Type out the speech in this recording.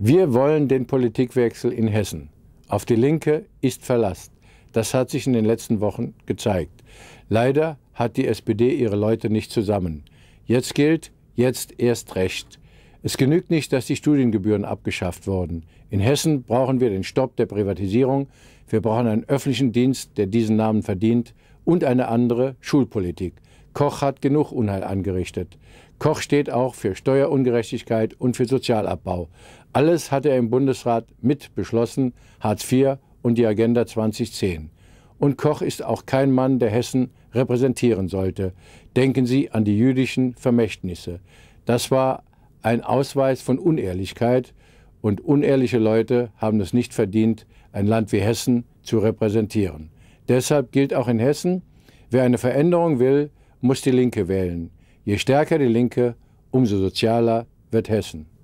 Wir wollen den Politikwechsel in Hessen. Auf die Linke ist Verlass. Das hat sich in den letzten Wochen gezeigt. Leider hat die SPD ihre Leute nicht zusammen. Jetzt gilt, jetzt erst recht. Es genügt nicht, dass die Studiengebühren abgeschafft wurden. In Hessen brauchen wir den Stopp der Privatisierung. Wir brauchen einen öffentlichen Dienst, der diesen Namen verdient, und eine andere Schulpolitik. Koch hat genug Unheil angerichtet. Koch steht auch für Steuerungerechtigkeit und für Sozialabbau. Alles hat er im Bundesrat mit beschlossen, Hartz IV und die Agenda 2010. Und Koch ist auch kein Mann, der Hessen repräsentieren sollte. Denken Sie an die jüdischen Vermächtnisse. Das war ein Ausweis von Unehrlichkeit und unehrliche Leute haben es nicht verdient, ein Land wie Hessen zu repräsentieren. Deshalb gilt auch in Hessen, wer eine Veränderung will, muss die Linke wählen. Je stärker die Linke, umso sozialer wird Hessen.